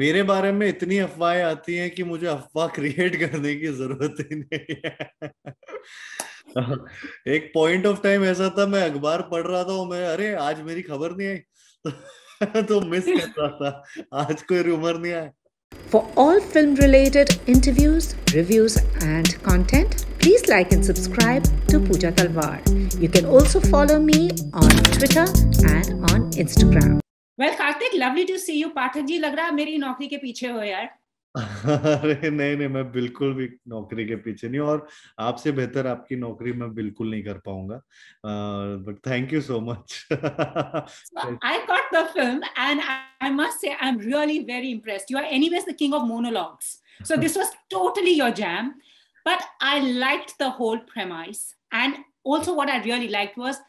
मेरे बारे में इतनी अफवाहें आती हैं कि मुझे अफवाह क्रिएट करने की जरूरत ही नहीं है एक पॉइंट ऑफ टाइम ऐसा था मैं अखबार पढ़ रहा था मैं अरे आज मेरी खबर नहीं आई तो मिस कर रहा था आज कोई रूमर नहीं आया for all film related interviews reviews and content please like and subscribe to Pooja Talwar you can also follow me on Twitter and on Instagram well Kartik lovely to see you Pathak ji लग रहा है मेरी नौकरी के पीछे हो यार अरे नहीं नहीं मैं बिल्कुल भी नौकरी के पीछे नहीं और आपसे बेहतर आपकी नौकरी मैं बिल्कुल नहीं कर पाऊंगा but thank you so much I got the film and I must say I am really very impressed you are anyways the king of monologues so this was totally your jam but I liked the whole premise and also what I really liked was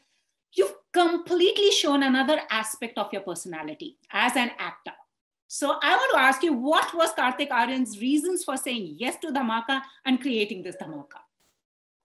you've completely shown another aspect of your personality as an actor. So I want to ask you, what was Karthik Aryan's reasons for saying yes to Dhamaka and creating this Dhamaka?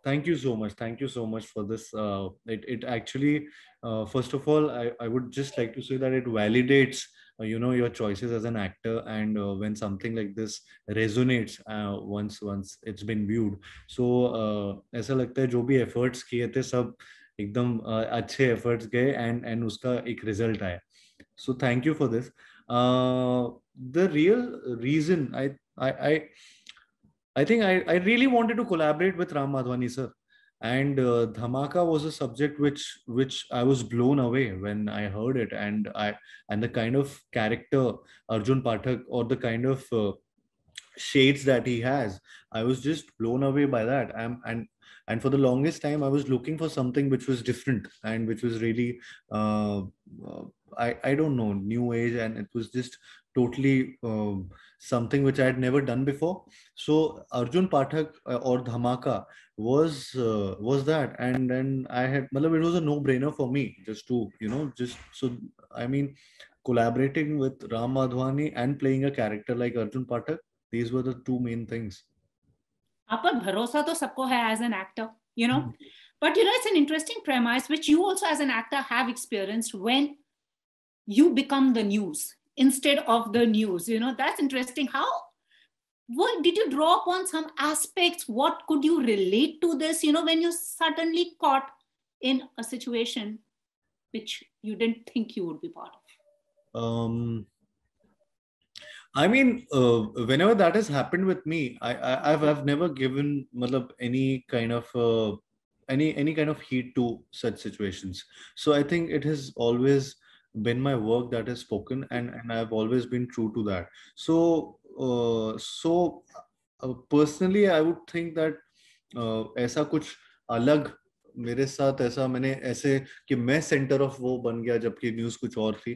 Thank you so much. Thank you so much for this. Uh, it, it actually, uh, first of all, I, I would just like to say that it validates uh, you know your choices as an actor and uh, when something like this resonates uh, once once it's been viewed so uh, ऐसा लगता है जो भी efforts किए थे सब एकदम अच्छे एफर्ट्स गए एंड एंड उसका एक रिजल्ट आया so thank you for this the real reason I I I think I, I really wanted to collaborate with Ram Madhwani sir, and uh, Dhamaka was a subject which which I was blown away when I heard it, and I and the kind of character Arjun Pathak or the kind of uh, shades that he has, I was just blown away by that. I'm, and and for the longest time i was looking for something which was different and which was really uh, uh i i don't know new age and it was just totally um, something which i had never done before so arjun pathak uh, or dhamaka was uh, was that and then i had well, it was a no brainer for me just to you know just so i mean collaborating with ram madhwani and playing a character like arjun pathak these were the two main things आपका भरोसा तो सबको है as an actor you know hmm. but you know it's an interesting premise which you also as an actor have experienced when you become the news instead of the news you know that's interesting how what did you draw upon some aspects what could you relate to this you know when you suddenly caught in a situation which you didn't think you would be part of um I mean, uh, whenever that has happened with me, I, I have I've never given matlab, any kind of uh, any any kind of heat to such situations. So I think it has always been my work that has spoken, and and I've always been true to that. So uh, so uh, personally, I would think that ऐसा कुछ अलग मेरे साथ ऐसा मैंने ऐसे कि मैं सेंटर ऑफ वो बन गया जबकि न्यूज कुछ और थी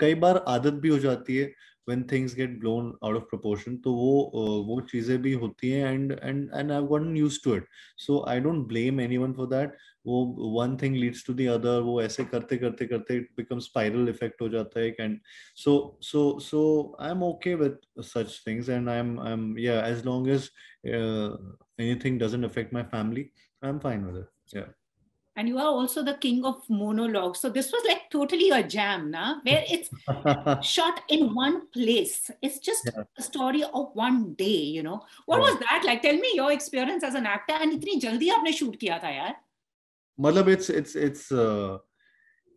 कई बार आदत भी हो जाती है when things get blown out of proportion तो वो वो चीजें भी होती हैं and and and I've gotten used to it so I don't blame anyone for that वो one thing leads to the other वो ऐसे करते करते करते it becomes spiral effect हो जाता है and so so so I'm okay with such things and I'm I'm yeah as long as uh, anything doesn't affect my family I'm fine with it. Yeah. And you are also the king of monologues. So this was like totally a jam, nah? where it's shot in one place. It's just yeah. a story of one day, you know. What yeah. was that like? Tell me your experience as an actor and itni jaldi aapne shoot kiya tha yaar. Matlab it's it's it's uh,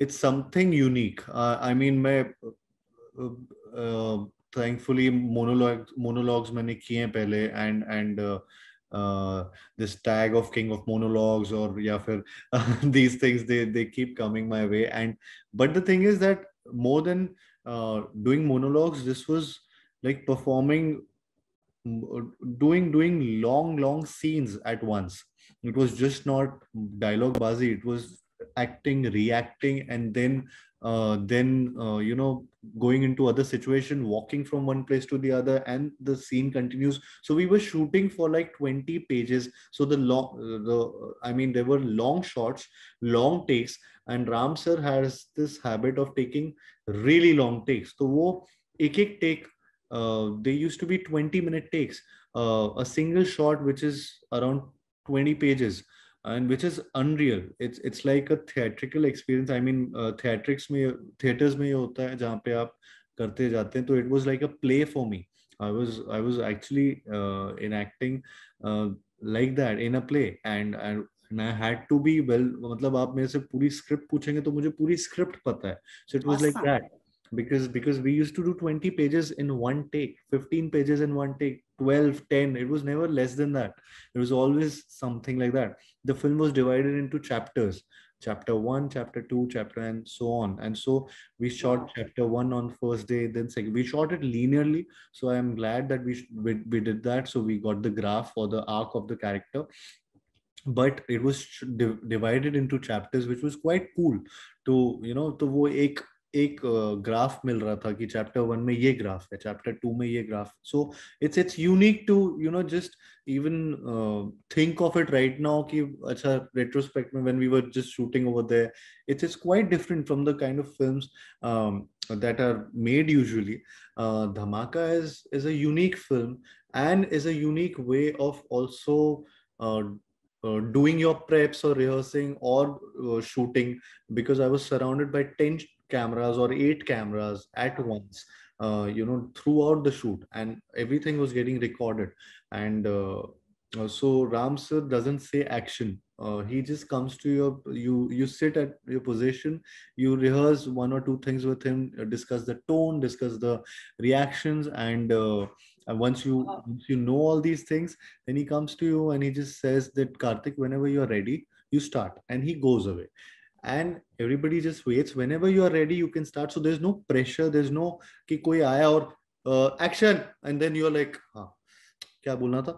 it's something unique. Uh, I mean, मैं uh, uh, thankfully monologue monologues मैंने किए हैं पहले and and uh, uh, this tag of king of monologues or yeah, for, these things they they keep coming my way. And but the thing is that more than uh, doing monologues, this was like performing uh, doing doing long long scenes at once it was just not dialogue bazi it was acting reacting and then uh, then uh, you know going into other situation walking from one place to the other and the scene continues so we were shooting for like 20 pages so the long the i mean there were long shots long takes and ram sir has this habit of taking really long takes so wo ek ek take uh, they used to be 20 minute takes uh, a single shot which is around 20 pages and which is unreal it's it's like a theatrical experience i mean uh, theatrics mein theaters mein ये होता है जहाँ पे आप करते जाते हैं तो it was like a play for me I was I was actually uh, enacting uh, like that in a play and and and I had to be well मतलब आप मेरे से पूरी स्क्रिप्ट पूछेंगे तो मुझे पूरी स्क्रिप्ट पता है so it was awesome. like that because because we used to do 20 pages in one take 15 pages in one take 12 10 it was never less than that it was always something like that the film was divided into chapters chapter 1 chapter 2 chapter and so on and so we shot chapter 1 on first day then second we shot it linearly so i am glad that we, we we did that so we got the graph or the arc of the character but it was divided into chapters which was quite cool to you know to wo ek एक graph मिल रहा था कि chapter one में ये graph है chapter two में ये graph so it's it's unique to you know just even think of it right now कि अच्छा रेट्रोस्पेक्ट में when we were just shooting over there it's is quite different from the kind of films that are made usually Dhamaka is is a unique film and is a unique way of also Uh, doing your preps or rehearsing or uh, shooting because i was surrounded by 10 cameras or eight cameras at once uh, you know throughout the shoot and everything was getting recorded and uh, uh, so ram sir doesn't say action uh, he just comes to your you you sit at your position you rehearse one or two things with him uh, discuss the tone discuss the reactions and uh, and once you uh-huh. once you know all these things then he comes to you and he just says that karthik whenever you're ready you start and he goes away and everybody just waits whenever you are ready you can start so there's no pressure there's no ki koi aaya aur uh, action and then you're like ha kya bolna tha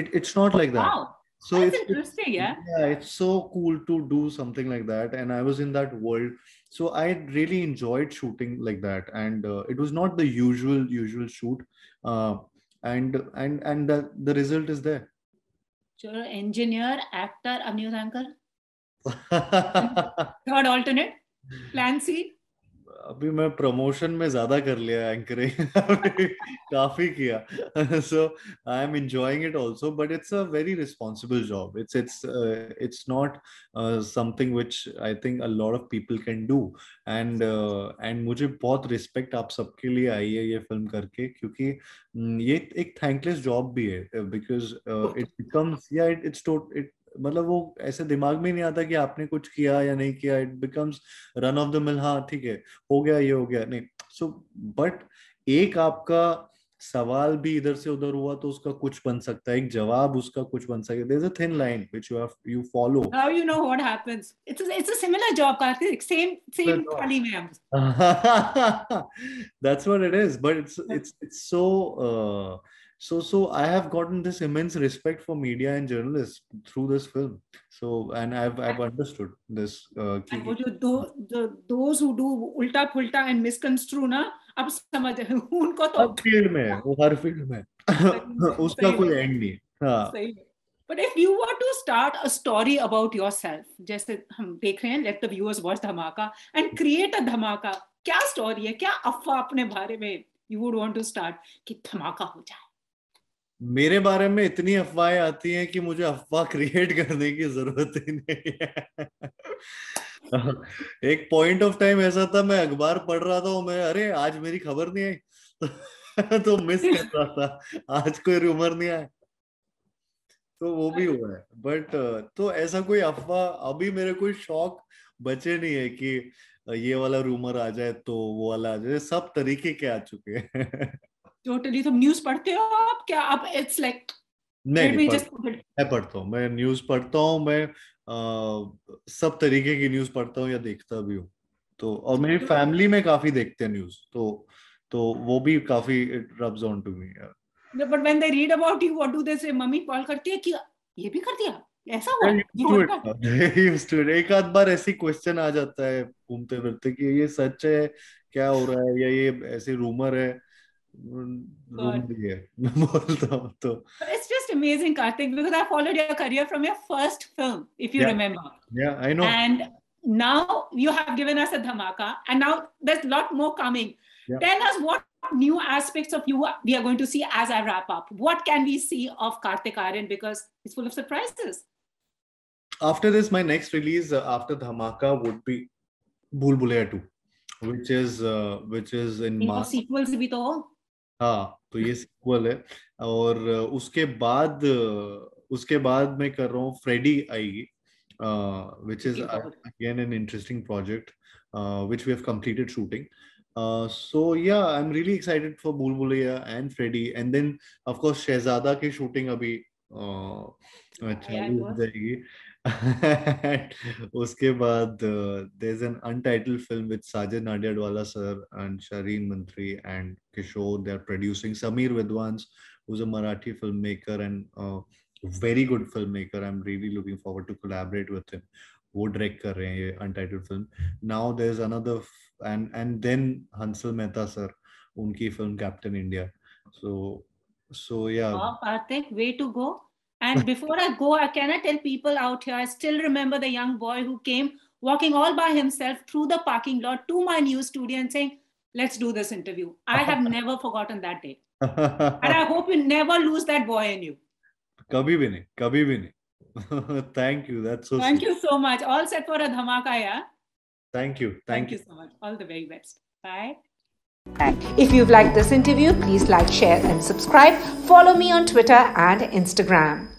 it, it's not like that wow. so That's it's interesting yeah yeah it's so cool to do something like that and i was in that world so i really enjoyed shooting like that and uh, it was not the usual usual shoot uh, and and and the, the result is there sure engineer actor a news anchor third alternate plan C अभी मैं promotion में ज्यादा कर लिया anchoring काफी किया so I am enjoying it also but it's a very responsible job it's it's it's not something which I think a lot of people can do and and मुझे बहुत रिस्पेक्ट आप सबके लिए आई है ये फिल्म करके क्योंकि हम्म, ये एक थैंकलेस जॉब भी है because it becomes yeah it it's it मतलब वो ऐसे दिमाग में नहीं आता कि आपने कुछ किया या नहीं किया it becomes run of the mill हाँ ठीक है हो गया ये हो गया नहीं सो so, बट एक आपका सवाल भी इधर से उधर हुआ तो उसका कुछ बन सकता है एक जवाब उसका कुछ बन सकता है there is a thin line which you have you follow how you know what happens it's it's a similar job Kartik same same thali में हम that's what it is but it's it's it's so so so i have gotten this immense respect for media and journalists through this film so and i've i've understood this uh, and would you do, the, those who do ulta pulta and misconstrue na अब समझ उनको तो field में वो हर field में उसका कोई and नहीं हां but if you want to start a story about yourself जैसे हम देख रहे हैं let the viewers watch धमाका and create a धमाका क्या स्टोरी है क्या अफवाह अपने बारे में you would want to start कि धमाका हो जाए मेरे बारे में इतनी अफवाहें आती हैं कि मुझे अफवाह क्रिएट करने की जरूरत ही नहीं है एक पॉइंट ऑफ टाइम ऐसा था मैं अखबार पढ़ रहा था मैं अरे आज मेरी खबर नहीं आई तो मिस कर रहा था आज कोई रूमर नहीं आया तो वो भी हुआ है बट तो ऐसा कोई अफवाह अभी मेरे कोई शौक बचे नहीं है कि ये वाला रूमर आ जाए तो वो वाला आ जाए सब तरीके के आ चुके हैं टोटली तुम न्यूज पढ़ते हो आप क्या आप इट्स लाइक नहीं मैं पढ़ता हूँ मैं न्यूज पढ़ता हूँ मैं आ, सब तरीके की न्यूज पढ़ता हूँ या देखता भी हूँ तो और मेरी फैमिली में काफी देखते हैं न्यूज तो तो वो भी काफी it rubs on to me but when they read about you what do they say mummy call करती है कि ये भी कर दिया ऐसा हुआ एक आध बार ऐसी क्वेश्चन आ जाता है घूमते फिरते कि ये सच है क्या हो रहा है या ये ऐसे रूमर है it's just amazing, Karthik, because I followed your career from your first film, if you yeah. remember. Yeah, I know. And now you have given us a dhamaka, and now there's a lot more coming. Yeah. Tell us what new aspects of you we are going to see as I wrap up. What can we see of Karthik Aryan because it's full of surprises. After this, my next release uh, after Dhamaka would be Bhul 2, which is uh, which is in March. Sequels हाँ तो ये sequel है और उसके बाद उसके बाद मैं कर रहा हूँ फ्रेडी आएगी which is again an interesting project which we have completed shooting Uh, so yeah, I'm really excited for Bulbulia and Freddy, and then of course Shehzada ki shooting abhi हाँ, अच्छा लग जाएगी उसके बाद there is an untitled film with Sajid Nadiadwala sir and Shareen Mantri and Kishore they are producing Sameer Vidwans Marathi film maker and very good film maker I am really looking forward to collaborate with him वो direct कर रहे हैं ये untitled film now there is another and and then Hansal Mehta sir उनकी film Captain India so so yeah Kartik way to go And before I go, I cannot tell people out here, I still remember the young boy who came walking all by himself through the parking lot to my new studio and saying, Let's do this interview. I have never forgotten that day. and I hope you never lose that boy in you. Kabhi bhi nahi, kabhi bhi nahi. Thank you. That's so Thank sweet. you so much. All set for a dhamaka, yeah? Thank you. Thank, Thank you. you so much. All the very best. Bye. if you've liked this interview, please like, share, and subscribe. Follow me on Twitter and Instagram.